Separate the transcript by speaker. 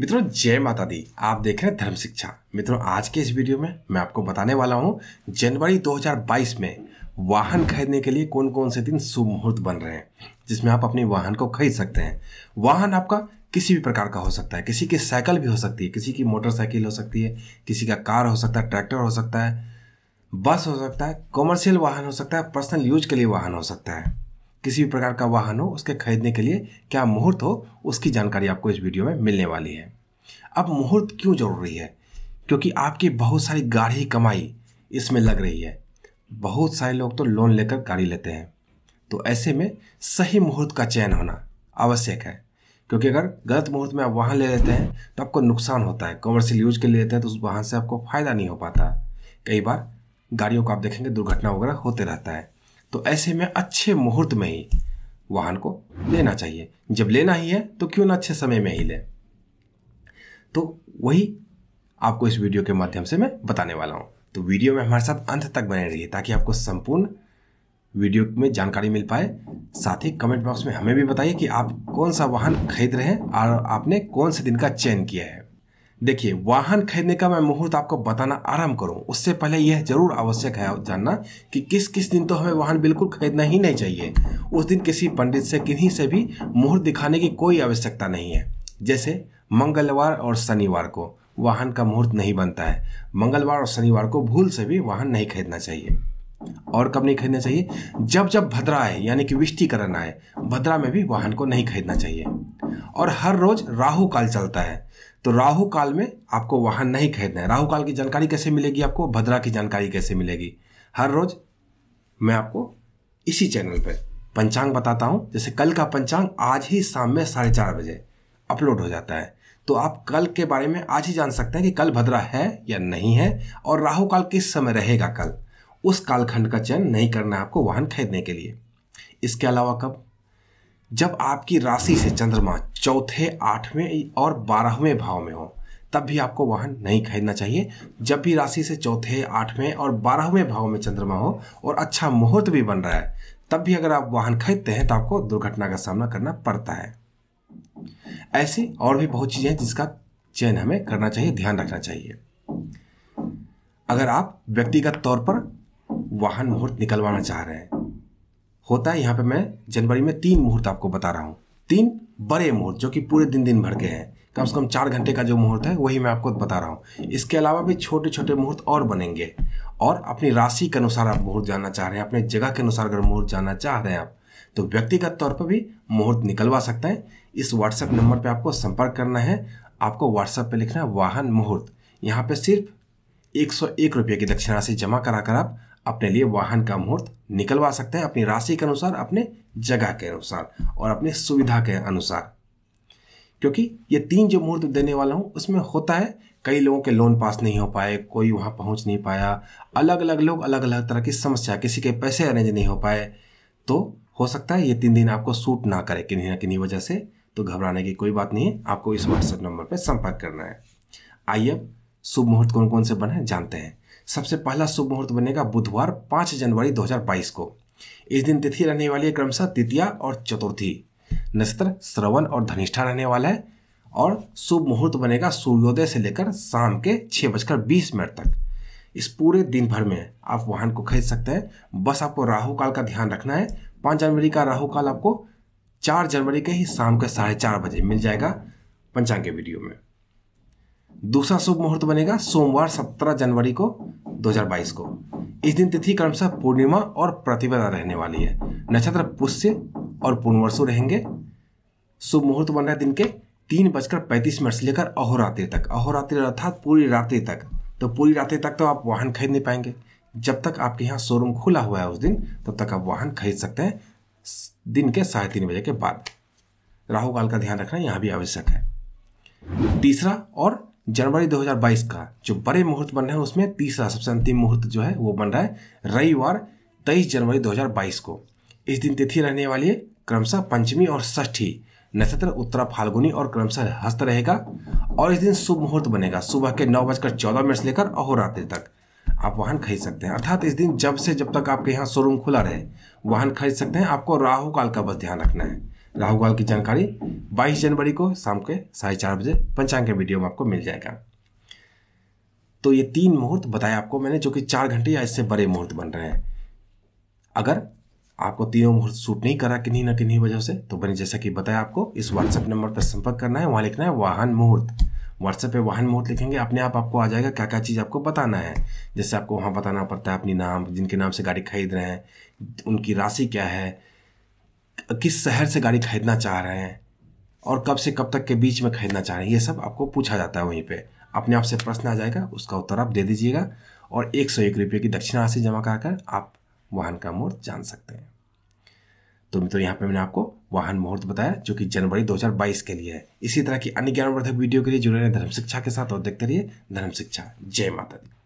Speaker 1: मित्रों जय माता दी आप देख रहे हैं धर्म शिक्षा मित्रों आज के इस वीडियो में मैं आपको बताने वाला हूँ जनवरी 2022 में वाहन खरीदने के लिए कौन कौन से दिन शुभ मुहूर्त बन रहे हैं जिसमें आप अपने वाहन को खरीद सकते हैं वाहन आपका किसी भी प्रकार का हो सकता है किसी की साइकिल भी हो सकती है किसी की मोटरसाइकिल हो सकती है किसी का कार हो सकता है ट्रैक्टर हो सकता है बस हो सकता है कॉमर्शियल वाहन हो सकता है पर्सनल यूज के लिए वाहन हो सकता है किसी भी प्रकार का वाहन हो उसके खरीदने के लिए क्या मुहूर्त हो उसकी जानकारी आपको इस वीडियो में मिलने वाली है अब मुहूर्त क्यों जरूरी है क्योंकि आपकी बहुत सारी गाढ़ी कमाई इसमें लग रही है बहुत सारे लोग तो लोन लेकर गाड़ी लेते हैं तो ऐसे में सही मुहूर्त का चयन होना आवश्यक है क्योंकि अगर गलत मुहूर्त में आप वाहन ले लेते हैं तो आपको नुकसान होता है कमर्शियल यूज के लिए लेते हैं तो उस वाहन से आपको फ़ायदा नहीं हो पाता कई बार गाड़ियों को आप देखेंगे दुर्घटना वगैरह होते रहता है तो ऐसे में अच्छे मुहूर्त में ही वाहन को लेना चाहिए जब लेना ही है तो क्यों ना अच्छे समय में ही लें तो वही आपको इस वीडियो के माध्यम से मैं बताने वाला हूँ तो वीडियो में हमारे साथ अंत तक बने रहिए ताकि आपको संपूर्ण वीडियो में जानकारी मिल पाए साथ ही कमेंट बॉक्स में हमें भी बताइए कि आप कौन सा वाहन खरीद रहे हैं और आपने कौन से दिन का चयन किया है देखिए वाहन खरीदने का मैं मुहूर्त आपको बताना आराम करूं उससे पहले यह जरूर आवश्यक है जानना कि किस किस दिन तो हमें वाहन बिल्कुल खरीदना ही नहीं चाहिए उस दिन किसी पंडित से किन्हीं से भी मुहूर्त दिखाने की कोई आवश्यकता नहीं है जैसे मंगलवार और शनिवार को वाहन का मुहूर्त नहीं बनता है मंगलवार और शनिवार को भूल से भी वाहन नहीं खरीदना चाहिए और कब नहीं खरीदना चाहिए जब जब भद्रा है यानी कि विष्टिकरण आए भद्रा में भी वाहन को नहीं खरीदना चाहिए और हर रोज राहु काल चलता है तो राहु काल में आपको वाहन नहीं खरीदना है राहु काल की जानकारी कैसे मिलेगी आपको भद्रा की जानकारी कैसे मिलेगी हर रोज मैं आपको इसी चैनल पर पंचांग बताता हूँ जैसे कल का पंचांग आज ही शाम में साढ़े चार बजे अपलोड हो जाता है तो आप कल के बारे में आज ही जान सकते हैं कि कल भद्रा है या नहीं है और राहु काल किस समय रहेगा कल उस कालखंड का चयन नहीं करना है आपको वाहन खरीदने के लिए इसके अलावा कब जब आपकी राशि से चंद्रमा चौथे आठवें और बारहवें भाव में हो तब भी आपको वाहन नहीं खरीदना चाहिए जब भी राशि से चौथे आठवें और बारहवें भाव में चंद्रमा हो और अच्छा मुहूर्त भी बन रहा है तब भी अगर आप वाहन खरीदते हैं तो आपको दुर्घटना का सामना करना पड़ता है ऐसी और भी बहुत चीज़ें हैं जिसका चयन हमें करना चाहिए ध्यान रखना चाहिए अगर आप व्यक्तिगत तौर पर वाहन मुहूर्त निकलवाना चाह रहे हैं होता है यहाँ पे मैं जनवरी में तीन मुहूर्त आपको बता रहा हूँ तीन बड़े मुहूर्त जो कि पूरे दिन दिन भर के हैं कम से कम चार घंटे का जो मुहूर्त है वही मैं आपको बता रहा हूँ इसके अलावा भी छोटे छोटे मुहूर्त और बनेंगे और अपनी राशि के अनुसार आप मुहूर्त जानना चाह रहे हैं अपने जगह के अनुसार अगर मुहूर्त जानना चाह रहे हैं आप तो व्यक्तिगत तौर पर भी मुहूर्त निकलवा सकते हैं इस व्हाट्सएप नंबर पर आपको संपर्क करना है आपको व्हाट्सएप पर लिखना है वाहन मुहूर्त यहाँ पर सिर्फ एक सौ एक रुपये की दक्षिणा से जमा करा कर आप अपने लिए वाहन का मुहूर्त निकलवा सकते हैं अपनी राशि के अनुसार अपने जगह के अनुसार और अपनी सुविधा के अनुसार क्योंकि ये तीन जो मुहूर्त देने वाला हूँ उसमें होता है कई लोगों के लोन पास नहीं हो पाए कोई वहाँ पहुँच नहीं पाया अलग अलग लोग अलग अलग तरह की समस्या किसी के पैसे अरेंज नहीं हो पाए तो हो सकता है ये तीन दिन आपको सूट ना करे किन्हीं ना किन्हीं वजह से तो घबराने की कोई बात नहीं है आपको इस व्हाट्सएप नंबर पर संपर्क करना है आइए अब शुभ मुहूर्त कौन कौन से बने जानते हैं सबसे पहला शुभ मुहूर्त बनेगा बुधवार पाँच जनवरी 2022 को इस दिन तिथि रहने वाली है क्रमशः तृतीया और चतुर्थी नक्षत्र श्रवण और धनिष्ठा रहने वाला है और शुभ मुहूर्त बनेगा सूर्योदय से लेकर शाम के छः बजकर बीस मिनट तक इस पूरे दिन भर में आप वाहन को खरीद सकते हैं बस आपको राहु काल का ध्यान रखना है पाँच जनवरी का राहु काल आपको चार जनवरी के ही शाम के साढ़े चार बजे मिल जाएगा पंचांग के वीडियो में दूसरा शुभ मुहूर्त बनेगा सोमवार 17 जनवरी को 2022 को इस दिन तिथि क्रमशः पूर्णिमा और प्रतिपदा रहने वाली है नक्षत्र पुष्य और पूर्णवर्षो रहेंगे शुभ मुहूर्त बन रहा है दिन के तीन बजकर पैंतीस मिनट से लेकर अहोरात्रि तक अहोरात्रि अर्थात पूरी रात्रि तक तो पूरी रात्रि तक तो आप वाहन खरीद नहीं पाएंगे जब तक आपके यहाँ शोरूम खुला हुआ है उस दिन तब तक आप वाहन खरीद सकते हैं दिन के साढ़े तीन बजे के बाद राहु काल का ध्यान रखना यहाँ भी आवश्यक है तीसरा और जनवरी 2022 का जो बड़े मुहूर्त बन रहे हैं उसमें तीसरा सबसे अंतिम मुहूर्त जो है वो बन रहा है रविवार 23 जनवरी 2022 को इस दिन तिथि रहने वाली है क्रमशः पंचमी और षष्ठी नक्षत्र उत्तरा फाल्गुनी और क्रमशः हस्त रहेगा और इस दिन शुभ मुहूर्त बनेगा सुबह के नौ बजकर चौदह मिनट से लेकर अहोरात्रि तक आप वाहन खरीद सकते हैं अर्थात इस दिन जब से जब तक आपके यहाँ शोरूम खुला रहे वाहन खरीद सकते हैं आपको राहु काल का बस ध्यान रखना है राहु काल की जानकारी 22 जनवरी को शाम के साढ़े चार बजे पंचांग के वीडियो में आपको मिल जाएगा तो ये तीन मुहूर्त बताया आपको मैंने जो कि चार घंटे या इससे बड़े मुहूर्त बन रहे हैं अगर आपको तीनों मुहूर्त सूट नहीं करा किन्हीं ना किन्हीं वजह से तो मैंने जैसा कि बताया आपको इस व्हाट्सएप नंबर पर संपर्क करना है वहाँ लिखना है वाहन मुहूर्त व्हाट्सएप पे वाहन मुहूर्त लिखेंगे अपने आप आपको आ जाएगा क्या क्या चीज़ आपको बताना है जैसे आपको वहाँ बताना पड़ता है अपनी नाम जिनके नाम से गाड़ी खरीद रहे हैं उनकी राशि क्या है किस शहर से गाड़ी खरीदना चाह रहे हैं और कब से कब तक के बीच में खरीदना चाह रहे हैं ये सब आपको पूछा जाता है वहीं पे अपने आप से प्रश्न आ जाएगा उसका उत्तर आप दे दीजिएगा और एक सौ एक रुपये की दक्षिणा राशि जमा कराकर आप वाहन का मुहूर्त जान सकते हैं तो मित्रों यहाँ पे मैंने आपको वाहन मुहूर्त बताया जो कि जनवरी 2022 के लिए है इसी तरह की अन्य ज्ञानवर्धक वीडियो के लिए जुड़े रहे धर्म शिक्षा के साथ और देखते रहिए धर्म शिक्षा जय माता दी